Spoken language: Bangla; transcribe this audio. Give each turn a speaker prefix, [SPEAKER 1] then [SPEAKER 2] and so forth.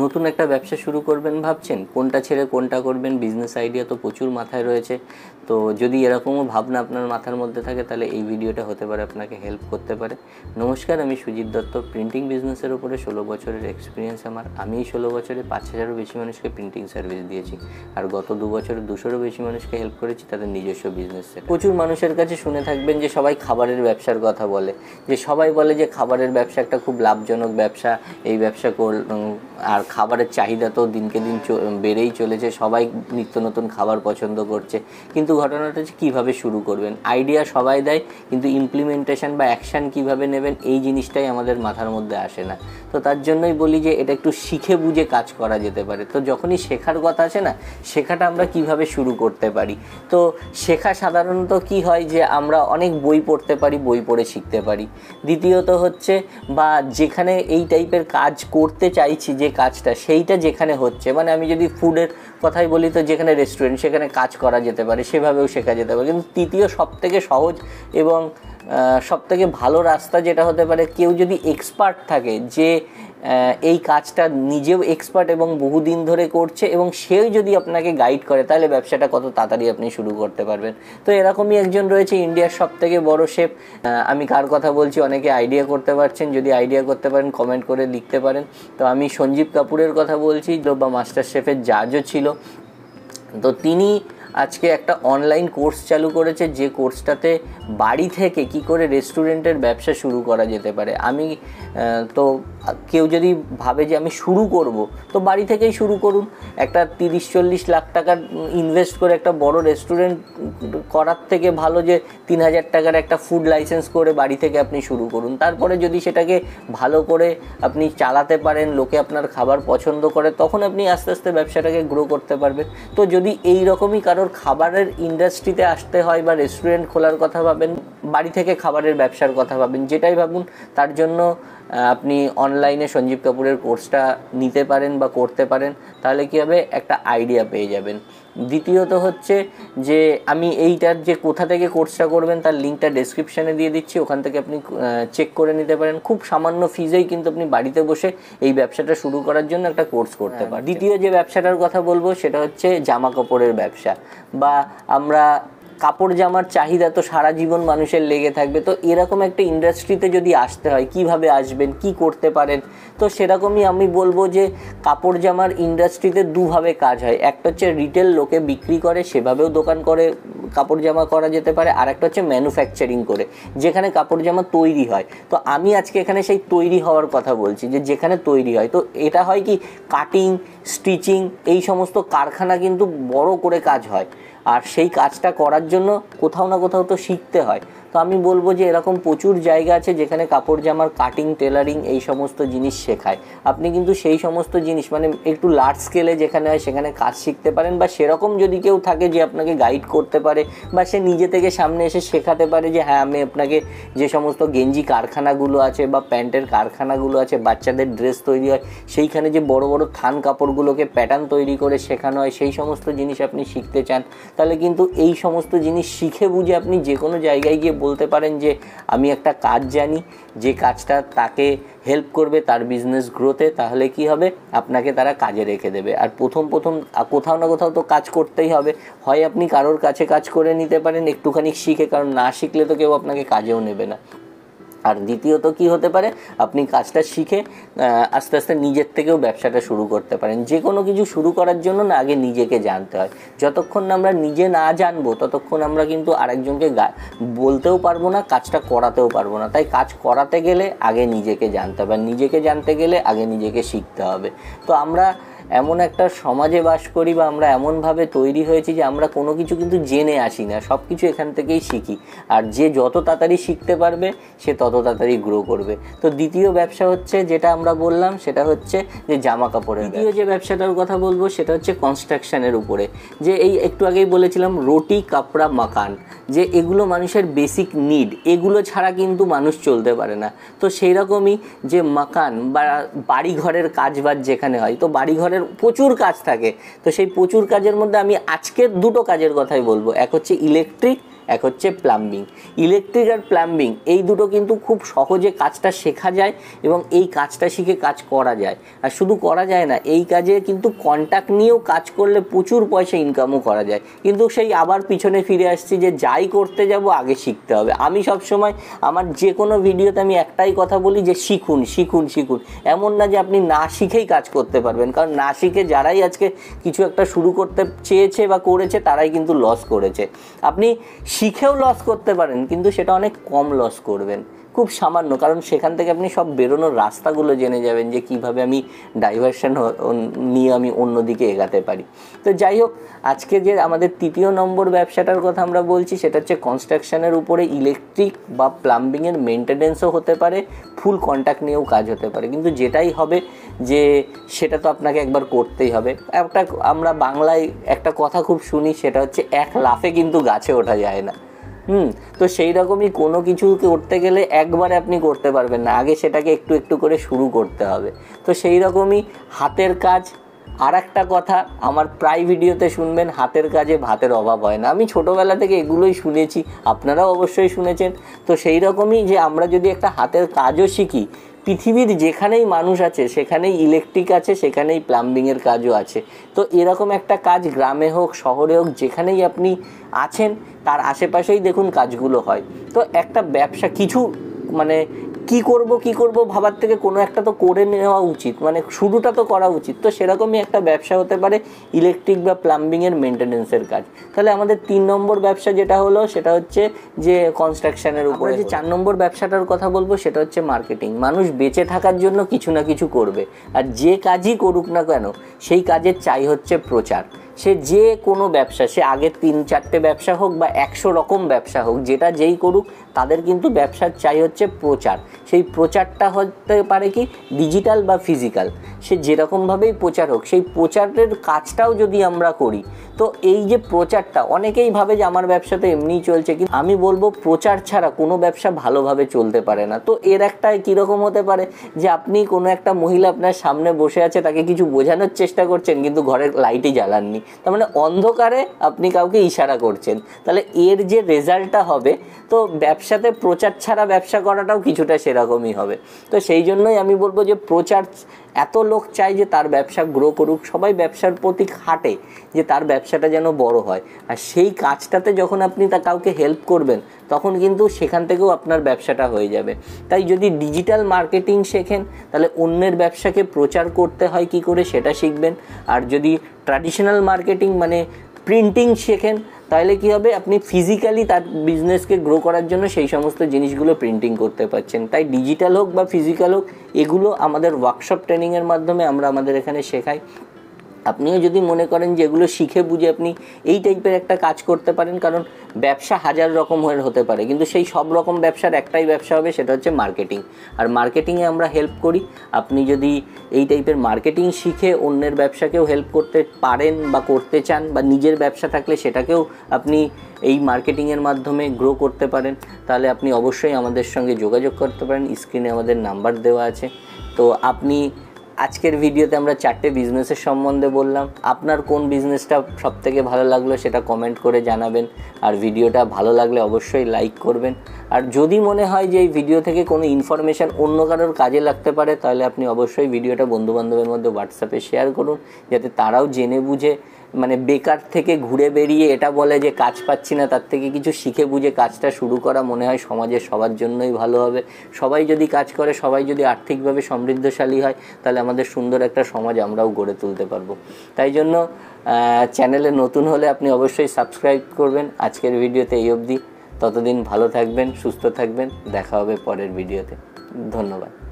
[SPEAKER 1] নতুন একটা ব্যবসা শুরু করবেন ভাবছেন কোনটা ছেড়ে কোনটা করবেন বিজনেস আইডিয়া তো প্রচুর মাথায় রয়েছে তো যদি এরকমও ভাবনা আপনার মাথার মধ্যে থাকে তাহলে এই ভিডিওটা হতে পারে আপনাকে হেল্প করতে পারে নমস্কার আমি সুজিত দত্ত প্রিন্টিং বিজনেসের ওপরে ষোলো বছরের এক্সপিরিয়েন্স আমার আমি ষোলো বছরে পাঁচ হাজারও বেশি মানুষকে প্রিন্টিং সার্ভিস দিয়েছি আর গত দু বছরে দুশোরও বেশি মানুষকে হেল্প করেছি তাদের নিজস্ব বিজনেসে প্রচুর মানুষের কাছে শুনে থাকবেন যে সবাই খাবারের ব্যবসার কথা বলে যে সবাই বলে যে খাবারের ব্যবসা একটা খুব লাভজনক ব্যবসা এই ব্যবসা কর আর আর খাবারের চাহিদা তো দিনকে দিন বেড়েই চলেছে সবাই নিত্য নতুন খাবার পছন্দ করছে কিন্তু ঘটনাটা হচ্ছে কীভাবে শুরু করবেন আইডিয়া সবাই দেয় কিন্তু ইমপ্লিমেন্টেশন বা অ্যাকশান কীভাবে নেবেন এই জিনিসটাই আমাদের মাথার মধ্যে আসে না তো তার জন্যই বলি যে এটা একটু শিখে বুঝে কাজ করা যেতে পারে তো যখনই শেখার কথা আছে না শেখাটা আমরা কিভাবে শুরু করতে পারি তো শেখা সাধারণত কি হয় যে আমরা অনেক বই পড়তে পারি বই পড়ে শিখতে পারি দ্বিতীয়ত হচ্ছে বা যেখানে এই টাইপের কাজ করতে চাইছি যে কাজ কাজটা সেইটা যেখানে হচ্ছে মানে আমি যদি ফুডের কথাই বলি তো যেখানে রেস্টুরেন্ট সেখানে কাজ করা যেতে পারে সেভাবেও শেখা যেতে পারে কিন্তু তৃতীয় সবথেকে সহজ এবং সবথেকে ভালো রাস্তা যেটা হতে পারে কেউ যদি এক্সপার্ট থাকে যে এই কাজটা নিজেও এক্সপার্ট এবং বহুদিন ধরে করছে এবং সেও যদি আপনাকে গাইড করে তাহলে ব্যবসাটা কত তাড়াতাড়ি আপনি শুরু করতে পারবেন তো এরকমই একজন রয়েছে ইন্ডিয়ার সব থেকে বড়ো শেফ আমি কার কথা বলছি অনেকে আইডিয়া করতে পারছেন যদি আইডিয়া করতে পারেন কমেন্ট করে লিখতে পারেন তো আমি সঞ্জীব কাপুরের কথা বলছি বা মাস্টার শেফের জাজও ছিল তো তিনি আজকে একটা অনলাইন কোর্স চালু করেছে যে কোর্সটাতে বাড়ি থেকে কি করে রেস্টুরেন্টের ব্যবসা শুরু করা যেতে পারে আমি তো কেউ যদি ভাবে যে আমি শুরু করব তো বাড়ি থেকেই শুরু করুন একটা তিরিশ চল্লিশ লাখ টাকার ইনভেস্ট করে একটা বড় রেস্টুরেন্ট করার থেকে ভালো যে তিন হাজার টাকার একটা ফুড লাইসেন্স করে বাড়ি থেকে আপনি শুরু করুন তারপরে যদি সেটাকে ভালো করে আপনি চালাতে পারেন লোকে আপনার খাবার পছন্দ করে তখন আপনি আস্তে আস্তে ব্যবসাটাকে গ্রো করতে পারবেন তো যদি এই রকমই কারণ কারোর খাবারের ইন্ডাস্ট্রিতে আসতে হয় বা রেস্টুরেন্ট খোলার কথা ভাবেন বাড়ি থেকে খাবারের ব্যবসার কথা ভাবেন যেটাই ভাবুন তার জন্য আপনি অনলাইনে সঞ্জীব কাপুরের কোর্সটা নিতে পারেন বা করতে পারেন তাহলে কী হবে একটা আইডিয়া পেয়ে যাবেন দ্বিতীয়ত হচ্ছে যে আমি এইটার যে কোথা থেকে কোর্সটা করবেন তার লিঙ্কটা ডেসক্রিপশানে দিয়ে দিচ্ছি ওখান থেকে আপনি চেক করে নিতে পারেন খুব সামান্য ফিজেই কিন্তু আপনি বাড়িতে বসে এই ব্যবসাটা শুরু করার জন্য একটা কোর্স করতে পারেন আচ্ছা। দ্বিতীয় যে ব্যবসাটার কথা বলবো সেটা হচ্ছে জামা কাপড়ের ব্যবসা বা আমরা কাপড় জামার চাহিদা তো সারা জীবন মানুষের লেগে থাকবে তো এরকম একটা ইন্ডাস্ট্রিতে যদি আসতে হয় কিভাবে আসবেন কি করতে পারেন তো সেরকমই আমি বলবো যে কাপড় জামার ইন্ডাস্ট্রিতে দুভাবে কাজ হয় একটা হচ্ছে রিটেল লোকে বিক্রি করে সেভাবেও দোকান করে কাপড় জামা করা যেতে পারে আর একটা হচ্ছে ম্যানুফ্যাকচারিং করে যেখানে কাপড় জামা তৈরি হয় তো আমি আজকে এখানে সেই তৈরি হওয়ার কথা বলছি যে যেখানে তৈরি হয় তো এটা হয় কি কাটিং স্টিচিং এই সমস্ত কারখানা কিন্তু বড় করে কাজ হয় আর সেই কাজটা করার জন্য কোথাও না কোথাও তো শিখতে হয় তো আমি বলবো যে এরকম প্রচুর জায়গা আছে যেখানে কাপড় জামার কাটিং টেলারিং এই সমস্ত জিনিস শেখায় আপনি কিন্তু সেই সমস্ত জিনিস মানে একটু লার্জ স্কেলে যেখানে হয় সেখানে কাজ শিখতে পারেন বা সেরকম যদি কেউ থাকে যে আপনাকে গাইড করতে পারে বা সে নিজে থেকে সামনে এসে শেখাতে পারে যে হ্যাঁ আমি আপনাকে যে সমস্ত গেঞ্জি কারখানাগুলো আছে বা প্যান্টের কারখানাগুলো আছে বাচ্চাদের ড্রেস তৈরি হয় সেইখানে যে বড় বড় থান কাপড়গুলোকে প্যাটার্ন তৈরি করে শেখানো হয় সেই সমস্ত জিনিস আপনি শিখতে চান তাহলে কিন্তু এই সমস্ত জিনিস শিখে বুঝে আপনি যে কোনো জায়গায় গিয়ে বলতে পারেন যে আমি একটা কাজ জানি যে কাজটা তাকে হেল্প করবে তার বিজনেস গ্রোথে তাহলে কি হবে আপনাকে তারা কাজে রেখে দেবে আর প্রথম প্রথম কোথাও না কোথাও তো কাজ করতেই হবে হয় আপনি কারোর কাছে কাজ করে নিতে পারেন একটুখানি শিখে কারণ না শিখলে তো কেউ আপনাকে কাজেও নেবে না আর দ্বিতীয়ত কি হতে পারে আপনি কাজটা শিখে আস্তে আস্তে নিজের থেকেও ব্যবসাটা শুরু করতে পারেন যে কোনো কিছু শুরু করার জন্য না আগে নিজেকে জানতে হয় যতক্ষণ আমরা নিজে না জানবো ততক্ষণ আমরা কিন্তু আরেকজনকে বলতেও পারবো না কাজটা করাতেও পারবো না তাই কাজ করাতে গেলে আগে নিজেকে জানতে হবে নিজেকে জানতে গেলে আগে নিজেকে শিখতে হবে তো আমরা এমন একটা সমাজে বাস করি বা আমরা এমনভাবে তৈরি হয়েছি যে আমরা কোনো কিছু কিন্তু জেনে আসি না সব কিছু এখান থেকেই শিখি আর যে যত তাড়াতাড়ি শিখতে পারবে সে তত তাড়াতাড়ি গ্রো করবে তো দ্বিতীয় ব্যবসা হচ্ছে যেটা আমরা বললাম সেটা হচ্ছে যে জামা কাপড়ের দ্বিতীয় যে ব্যবসাটার কথা বলবো সেটা হচ্ছে কনস্ট্রাকশনের উপরে যে এই একটু আগেই বলেছিলাম রুটি কাপড়া মাকান যে এগুলো মানুষের বেসিক নিড এগুলো ছাড়া কিন্তু মানুষ চলতে পারে না তো সেই রকমই যে মাকান বা বাড়িঘরের কাজ বাজ যেখানে হয় তো বাড়িঘর সংসারের প্রচুর কাজ থাকে তো সেই প্রচুর কাজের মধ্যে আমি আজকের দুটো কাজের কথাই বলবো এক হচ্ছে ইলেকট্রিক এক হচ্ছে প্লাম্বিং ইলেকট্রিক আর প্লাম্বিং এই দুটো কিন্তু খুব সহজে কাজটা শেখা যায় এবং এই কাজটা শিখে কাজ করা যায় আর শুধু করা যায় না এই কাজে কিন্তু কন্ট্যাক্ট নিয়েও কাজ করলে প্রচুর পয়সা ইনকামও করা যায় কিন্তু সেই আবার পিছনে ফিরে আসছি যে যাই করতে যাব আগে শিখতে হবে আমি সবসময় আমার যে কোনো ভিডিওতে আমি একটাই কথা বলি যে শিখুন শিখুন শিখুন এমন না যে আপনি না শিখেই কাজ করতে পারবেন কারণ না শিখে যারাই আজকে কিছু একটা শুরু করতে চেয়েছে বা করেছে তারাই কিন্তু লস করেছে আপনি শিখেও লস করতে পারেন কিন্তু সেটা অনেক কম লস করবেন খুব সামান্য কারণ সেখান থেকে আপনি সব বেরোনোর রাস্তাগুলো জেনে যাবেন যে কিভাবে আমি ডাইভারশান নিয়ে আমি অন্য দিকে এগাতে পারি তো যাই হোক আজকে যে আমাদের তৃতীয় নম্বর ব্যবসাটার কথা আমরা বলছি সেটা হচ্ছে কনস্ট্রাকশানের উপরে ইলেকট্রিক বা প্লাম্বিংয়ের মেনটেনেন্সও হতে পারে ফুল কন্ট্যাক্ট নিয়েও কাজ হতে পারে কিন্তু যেটাই হবে যে সেটা তো আপনাকে একবার করতেই হবে একটা আমরা বাংলায় একটা কথা খুব শুনি সেটা হচ্ছে এক লাফে কিন্তু গাছে ওঠা যায় না হুম তো সেই রকমই কোনো কিছু করতে গেলে একবারে আপনি করতে পারবেন না আগে সেটাকে একটু একটু করে শুরু করতে হবে তো সেই রকমই হাতের কাজ আর একটা কথা আমার প্রায় ভিডিওতে শুনবেন হাতের কাজে ভাতের অভাব হয় না আমি ছোটোবেলা থেকে এগুলোই শুনেছি আপনারাও অবশ্যই শুনেছেন তো সেই রকমই যে আমরা যদি একটা হাতের কাজও শিখি পৃথিবীর যেখানেই মানুষ আছে সেখানেই ইলেকট্রিক আছে সেখানেই প্লাম্বিংয়ের কাজও আছে তো এরকম একটা কাজ গ্রামে হোক শহরে হোক যেখানেই আপনি আছেন তার আশেপাশেই দেখুন কাজগুলো হয় তো একটা ব্যবসা কিছু মানে কি করব কি করব ভাবার থেকে কোনো একটা তো করে নেওয়া উচিত মানে শুরুটা তো করা উচিত তো সেরকমই একটা ব্যবসা হতে পারে ইলেকট্রিক বা প্লাম্বিংয়ের মেনটেনেন্সের কাজ তাহলে আমাদের তিন নম্বর ব্যবসা যেটা হলো সেটা হচ্ছে যে কনস্ট্রাকশানের উপরে যে চার নম্বর ব্যবসাটার কথা বলবো সেটা হচ্ছে মার্কেটিং মানুষ বেঁচে থাকার জন্য কিছু না কিছু করবে আর যে কাজই করুক না কেন সেই কাজের চাই হচ্ছে প্রচার সে যে কোনো ব্যবসা সে আগে তিন চারটে ব্যবসা হোক বা একশো রকম ব্যবসা হোক যেটা যেই করুক তাদের কিন্তু ব্যবসার চাই হচ্ছে প্রচার সেই প্রচারটা হতে পারে কি ডিজিটাল বা ফিজিক্যাল সে যেরকমভাবেই প্রচার হোক সেই প্রচারের কাজটাও যদি আমরা করি তো এই যে প্রচারটা অনেকেই ভাবে যে আমার ব্যবসা তো এমনিই চলছে কিন্তু আমি বলবো প্রচার ছাড়া কোনো ব্যবসা ভালোভাবে চলতে পারে না তো এর একটা কীরকম হতে পারে যে আপনি কোনো একটা মহিলা আপনার সামনে বসে আছে তাকে কিছু বোঝানোর চেষ্টা করছেন কিন্তু ঘরের লাইটই জ্বালাননি তার মানে অন্ধকারে আপনি কাউকে ইশারা করছেন তাহলে এর যে রেজাল্টটা হবে তো ব্যবসাতে প্রচার ছাড়া ব্যবসা করাটাও কিছুটা সেরা এরকমই হবে তো সেই জন্যই আমি বলবো যে প্রচার এত লোক চায় যে তার ব্যবসা গ্রো করুক সবাই ব্যবসার প্রতি খাটে যে তার ব্যবসাটা যেন বড় হয় আর সেই কাজটাতে যখন আপনি তা কাউকে হেল্প করবেন তখন কিন্তু সেখান থেকেও আপনার ব্যবসাটা হয়ে যাবে তাই যদি ডিজিটাল মার্কেটিং শেখেন তাহলে অন্যের ব্যবসাকে প্রচার করতে হয় কি করে সেটা শিখবেন আর যদি ট্র্যাডিশনাল মার্কেটিং মানে প্রিন্টিং শেখেন তাহলে কি হবে আপনি ফিজিক্যালি তার বিজনেসকে গ্রো করার জন্য সেই সমস্ত জিনিসগুলো প্রিন্টিং করতে পারছেন তাই ডিজিটাল হোক বা ফিজিক্যাল হোক এগুলো আমাদের ওয়ার্কশপ ট্রেনিংয়ের মাধ্যমে আমরা আমাদের এখানে শেখাই আপনিও যদি মনে করেন যে এগুলো শিখে বুঝে আপনি এই টাইপের একটা কাজ করতে পারেন কারণ ব্যবসা হাজার রকম হয়ে হতে পারে কিন্তু সেই সব রকম ব্যবসার একটাই ব্যবসা হবে সেটা হচ্ছে মার্কেটিং আর মার্কেটিংয়ে আমরা হেল্প করি আপনি যদি এই টাইপের মার্কেটিং শিখে অন্যের ব্যবসাকেও হেল্প করতে পারেন বা করতে চান বা নিজের ব্যবসা থাকলে সেটাকেও আপনি এই মার্কেটিংয়ের মাধ্যমে গ্রো করতে পারেন তাহলে আপনি অবশ্যই আমাদের সঙ্গে যোগাযোগ করতে পারেন স্ক্রিনে আমাদের নাম্বার দেওয়া আছে তো আপনি আজকের ভিডিওতে আমরা চারটে বিজনেসের সম্বন্ধে বললাম আপনার কোন বিজনেসটা সব থেকে ভালো লাগলো সেটা কমেন্ট করে জানাবেন আর ভিডিওটা ভালো লাগলে অবশ্যই লাইক করবেন আর যদি মনে হয় যে এই ভিডিও থেকে কোনো ইনফরমেশান অন্য কারোর কাজে লাগতে পারে তাহলে আপনি অবশ্যই ভিডিওটা বন্ধুবান্ধবের মধ্যে হোয়াটসঅ্যাপে শেয়ার করুন যাতে তারাও জেনে বুঝে মানে বেকার থেকে ঘুরে বেরিয়ে এটা বলে যে কাজ পাচ্ছি না তার থেকে কিছু শিখে বুঝে কাজটা শুরু করা মনে হয় সমাজের সবার জন্যই ভালো হবে সবাই যদি কাজ করে সবাই যদি আর্থিকভাবে সমৃদ্ধশালী হয় তাহলে আমাদের সুন্দর একটা সমাজ আমরাও গড়ে তুলতে পারবো তাই জন্য চ্যানেলে নতুন হলে আপনি অবশ্যই সাবস্ক্রাইব করবেন আজকের ভিডিওতে এই অবধি ততদিন ভালো থাকবেন সুস্থ থাকবেন দেখা হবে পরের ভিডিওতে ধন্যবাদ